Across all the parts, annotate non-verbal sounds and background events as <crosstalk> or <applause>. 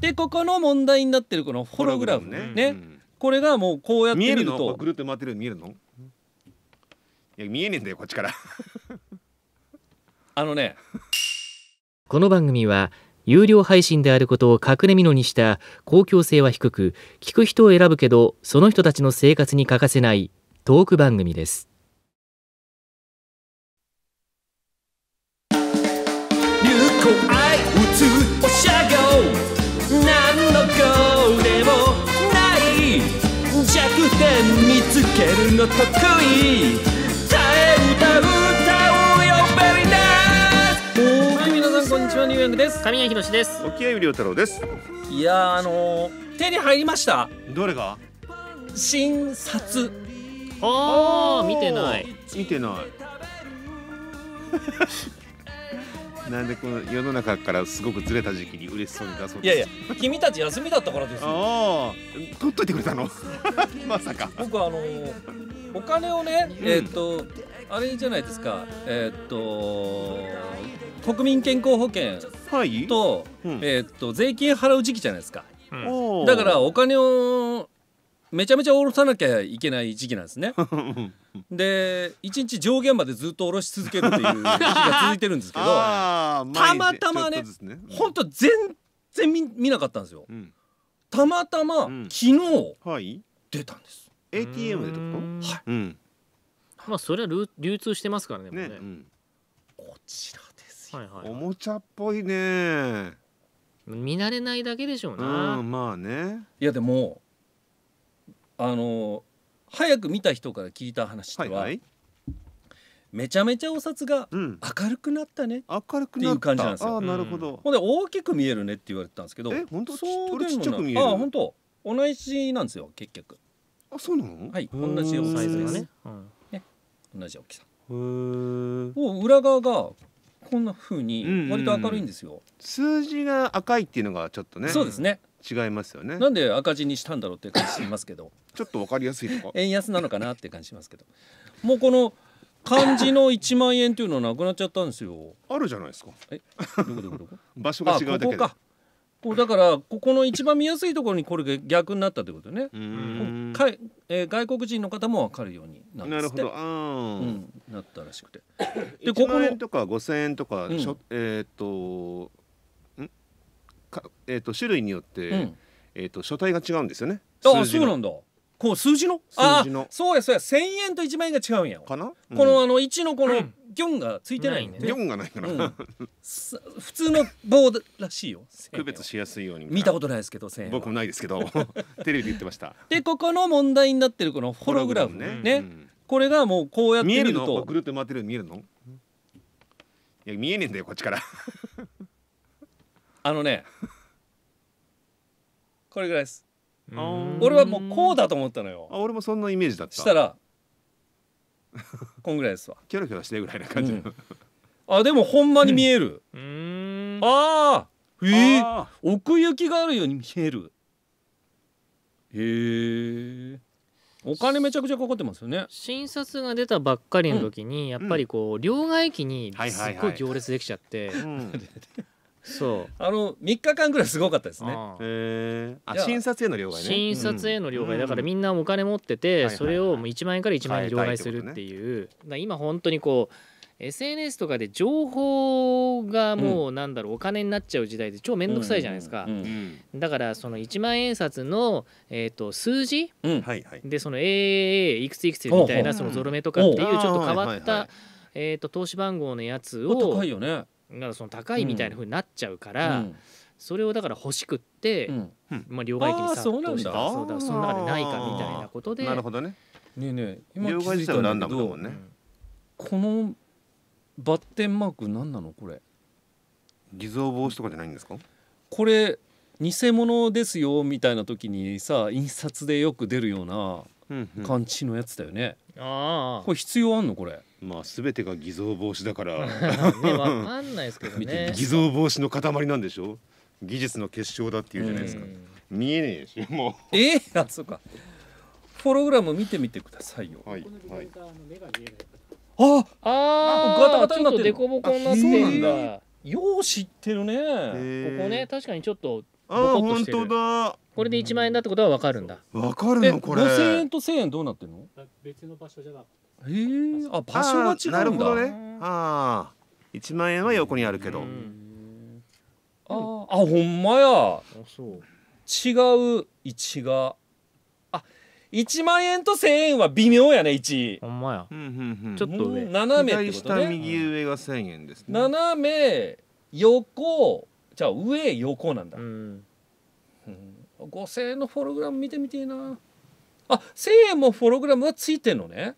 でここの問題になってるこのホログラムね、ねうん、これがもうこうやって見るとぐるっと回ってる見えるのいや見えねえんだよこっちからあのねこの番組は有料配信であることを隠れみのにした公共性は低く聞く人を選ぶけどその人たちの生活に欠かせないトーク番組です流行愛打つおしゃで見つけるの得意替え歌歌うよベリナーはい皆さんこんにちはニューヨークです神谷博史です沖合亮太郎ですいやあのー、手に入りましたどれが新札ああ見てない見てない <laughs> なんでこの世の中からすごくずれた時期に嬉しそうに出そういやいや君たち休みだったからですよああ取っといてくれたの <laughs> まさか僕はあのお金をね、うん、えっ、とあれじゃないですかえっ、と国民健康保険と、はいうん、えっ、と税金払う時期じゃないですか、うん、だからお金をめちゃめちゃ下ろさなきゃいけない時期なんですね <laughs> で一日上限までずっと下ろし続けるっていう時が続いてるんですけどたまたまね本当、ん、全然見見なかったんですよ、うん、たまたま、うん、昨日、はい、出たんです ATM でとかはい、うん、まあそれは流通してますからねねね、うん、こちらですよ、はいはいはい、おもちゃっぽいね見慣れないだけでしょうな、うん、まあねいやでもあの早く見た人から聞いた話では、はいはい、めちゃめちゃお札が明るくなったね、うん、明るくなっていう感じなんですよ。なるほど、うん、ほんで大きく見えるねって言われてたんですけどえ本当そうでもないあ本当同じなんですよ結局。あそうなのはい同じサイズですね,、うん、ね同じ大きさ。へを裏側がこんなふうに割と明るいんですよ、うんうん、数字が赤いっていうのがちょっとねそうですね違いますよねなんで赤字にしたんだろうって感じしますけど <laughs> ちょっと分かりやすいとか円安なのかなって感じしますけどもうこの漢字の1万円っていうのはなくなっちゃったんですよあるじゃないですかえどこどこどこ <laughs> 場所が違うだけでここかこうだからここの一番見やすいところにこれが逆になったということね。うかいえー、外国人の方も分かるようにななるほど、うん、なったらしくて。<coughs> でここの円とか5,000円とか、うん、えっ、とかえーと、種類によって、うん、えーと、書体が違うんですよね。ああそうなんだこう数字の数字のそうやそうや千円と一万円が違うんやかな、うん、このあの一のこのギョンがついてないんで、ね、ギョンがないから、うん、普通の棒らしいよ区別しやすいように見たことないですけど1僕もないですけど <laughs> テレビで言ってましたでここの問題になってるこのホログラムね、ねうん、これがもうこうやって見ると見えるのぐるっと回ってる見えるのいや見えねえんだよこっちからあのね <laughs> これぐらいです俺はもうこうだと思ったのよあ俺もそんなイメージだったしたらこんぐらいですわ <laughs> キョロキョロしてるぐらいな感じ、うん、あでもほんまに見える、うん、ああええー、奥行きがあるように見えるへえお金めちゃくちゃかかってますよね診察が出たばっかりの時に、やっぱりこう両替機にすっごい行列できちゃって、うん、う <laughs> んそうあの三日間ぐらいすごかったですねへえ診察への両替ね診察への両替だからみんなお金持っててそれをもう1万円から一万円両替するっていう今本当にこう SNS とかで情報がもうなんだろうお金になっちゃう時代で超面倒くさいじゃないですかだからその1万円札のえーと数字でその AAA いくついくつみたいなそのゾロ目とかっていうちょっと変わったえと投資番号のやつを高いよねがその高いみたいなふうになっちゃうから、それをだから欲しくって、まあ、両替機に殺到したそその中でないかみたいなことでなるほどねねね今気づいたんだけど、ね、このバッテンマーク何なのこれ偽造防止とかじゃないんですかこれ偽物ですよみたいな時にさ印刷でよく出るような感じのやつだよね、うんうん、これ必要あんのこれまあべてが偽造防止だからねかんないですけどね <laughs> 偽造防止の塊なんでしょ技術の結晶だってうじゃないですか、見えねえしもうえー、<laughs> あそうかフォログラム見てみてくださいよはいはいあああガタガタになってるとになってんだよう知ってるねここね確かにちょっとあ本当だこれで一万円だってことはわかるんだわかるのこれ5000円と1000円どうなってるの別の場所じゃなくてへえあ場所が違うんだなるほどねああ一万円は横にあるけど、ああほんまや違う位置があ1万円と1,000円は微妙やね1ほんまや、ちょっと上斜めってことね右上が1,000円です、ね、斜め横じゃあ上横なんだ、うん、うん、5,000円のフォログラム見てみていいなあ1,000円もフォログラムがついてんのね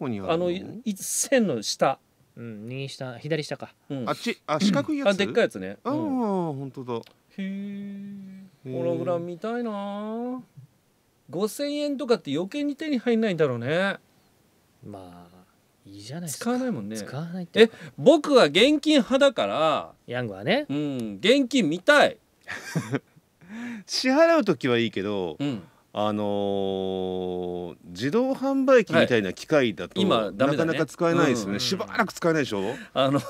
こにあるあの一線の下うん右下左下か、うん、あっちあ四角いやつ、あでっかいやつねああ、うん、本当だへえホログラム見たいな五千円とかって余計に手に入んないんだろうねまあいいじゃない使わないもんね使わないってえ僕は現金派だからヤングはねうん現金見たい <laughs> 支払う時はいいけど、うん、あのー、自動販売機みたいな機械だと、はいだね、なかなか使えないですよね、うんうん、しばらく使えないでしょあの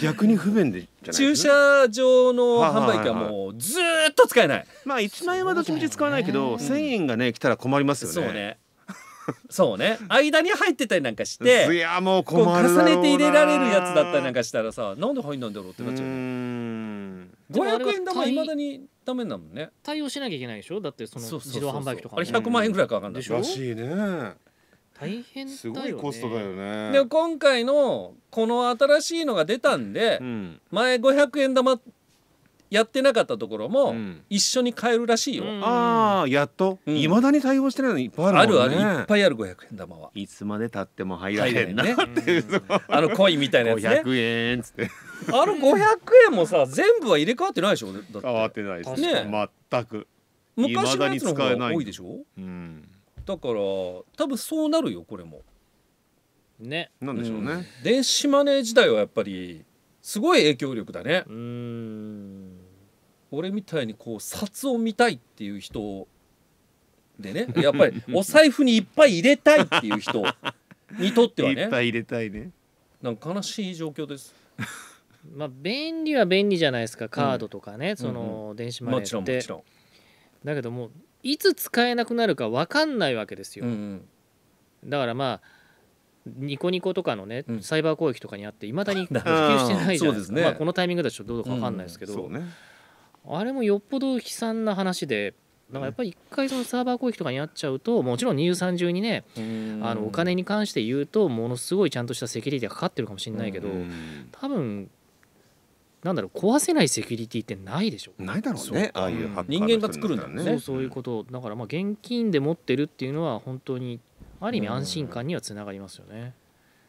逆に不便で駐車場の販売機はもうずっと使えない、はいはい、まあ1万円はどっちみち使わないけど、ね、1,000円がね来たら困りますよね。そうねそうね間に入ってたりなんかしていやもう困る重ねて入れられるやつだったりなんかしたらさなんで入んなんだろうってなっちゃう500円玉いまだにダメなのね対応しなきゃいけないでしょだってその自動販売機とかあれ100万円ぐらいかかるんだしょらしいね大変だよねすごいコストだよねで今回のこの新しいのが出たんで、うん、前500円玉やってなかったところも一緒に買えるらしいよ、うん、ああやっといま、うん、だに対応してないのいっぱいある、ね、あるあるいっぱいある500円玉はいつまでたっても入らへんなね、<laughs> あのコインみたいなやつね500円っつってあの500円もさ全部は入れ替わってないでしょだって変わってないですねね全く昔のやつの方が多いでしょ、うん、だから多分そうなるよこれもねなんでしょうね、うん、電子マネー時代はやっぱりすごい影響力だねうん俺みたいにこう札を見たいっていう人でね <laughs> やっぱりお財布にいっぱい入れたいっていう人にとってはねいっぱい入れたいねなんか悲しい状況です <laughs> まあ便利は便利じゃないですかカードとかね、うん、その電子マネーって、うんうん、もちろんもちろんだけどもいつ使えなくなるか分かんないわけですよ、うんうん、だからまあニコニコとかのね、サイバー攻撃とかにあっていまだに <laughs> 普及してないじゃないですか、ねまあ、このタイミングだとどうか分かんないですけど、うんうんあれもよっぽど悲惨な話でだからやっぱり一回そのサーバー攻撃とかにあっちゃうともちろん二重三重にねあのお金に関して言うとものすごいちゃんとしたセキュリティがかかってるかもしれないけど多分なんだろう壊せないセキュリティってないでしょないだろうねああいう人間が作るんだねそうそういうことだからまあ現金で持ってるっていうのは本当にある意味安心感にはつながりますよね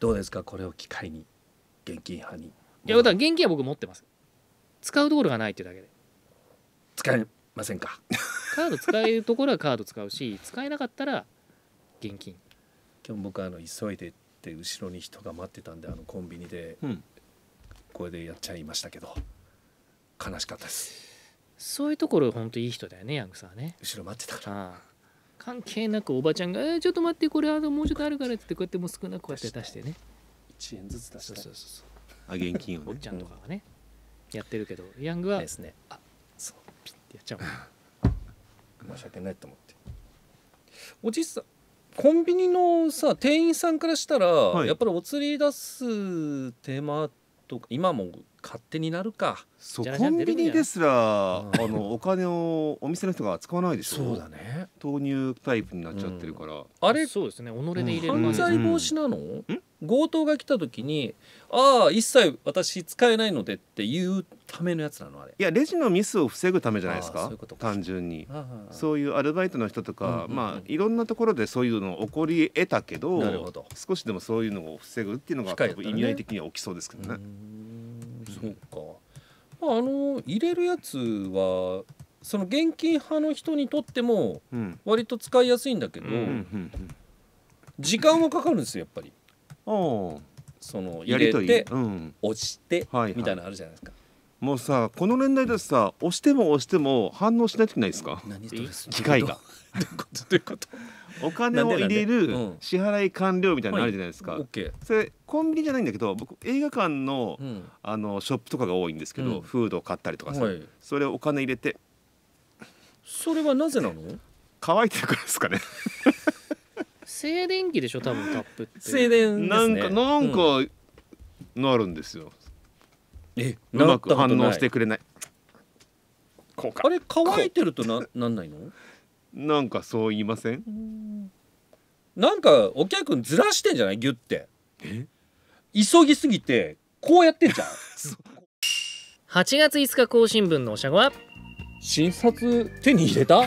どうですかこれを機会に現金派にいやだから現金は僕持ってます使うところがないっていうだけで使えませんかカード使えるところはカード使うし使えなかったら現金今日僕あの急いでって後ろに人が待ってたんであのコンビニで、うんこれでやっちゃいましたけど悲しかったですそういうところ本当いい人だよねヤングさんはね後ろ待ってたからああ関係なくおばちゃんが「えー、ちょっと待ってこれあのもうちょっとあるから」ってこうやってもう少なくこうやって出してね1円ずつ出してそうそうそうあ現金を、ね、おっちゃんとかはね、やってるけどヤングはですねあってやっちゃう <laughs> 申し訳ないと思っておじさんコンビニのさ店員さんからしたら、はい、やっぱりお釣り出す手間とか今も勝手になるかそうコンビニですらあのお金をお店の人が使わないでしょそうだね豆乳タイプになっちゃってるから、うん、あれそうですね己で入れる犯罪防止なの、うん、強盗が来た時にああ一切私使えないのでっていうためのやつなのあれいやレジのミスを防ぐためじゃないですか単純にそういうアルバイトの人とか、まあいろんなところでそういうの起こり得たけど少しでもそういうのを防ぐっていうのが、ね、意味合い的には起きそうですけどね。そうかあの入れるやつはその現金派の人にとっても割と使いやすいんだけど時間はかかるんですよやっぱり。その入れて、うん、押してみたいなのあるじゃないですか。もうさこの年代だとさ押しても押しても反応しないときないですか機械が。お金を入れる支払い完了みたいなのあるじゃないですか。それコンビニじゃないんだけど僕映画館の,、あのショップとかが多いんですけど、フードを買ったりとかさ、それをお金入れてそれはなぜなの乾いてるからですかね静電気でしょ多分タップって静電ですねなんかなんかなるんですよ、えうまく反応してくれないこうかあれ乾いてるとななんないのなんかそう言いませんなんかお客くんずらしてんじゃないギュってえ急ぎすぎてこうやってんじゃん8 <laughs> 月5日更新分のおしゃごは診察手に入れた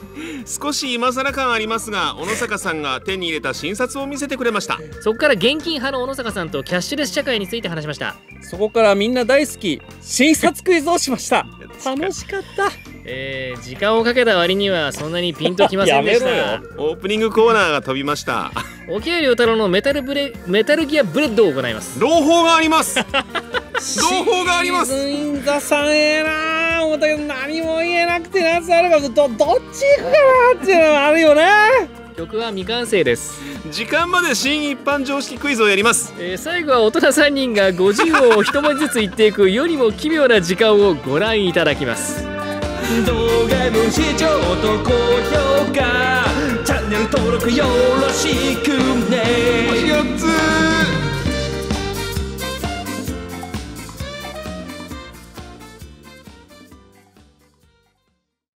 <laughs> 少し今更感ありますが小野坂さんが手に入れた診察を見せてくれましたそこから現金派の小野坂さんとキャッシュレス社会について話しましたそこからみんな大好き診察クイズをしました楽しかったえー、時間をかけた割にはそんなにピンときませんでしたオープニングコーナーが飛びました沖合良太郎のメタルブレメタルギアブレッドを行います朗報があります朗報がありますインザさんえーな何も言えなくてな夏あるかどどっち行くかなっていうのはあるよね曲は未完成です時間まで新一般常識クイズをやります、えー、最後は大人3人が50音を一文字ずつ言っていくよりも奇妙な時間をご覧いただきます動画分視聴と高評価チャンネル登録よろしくね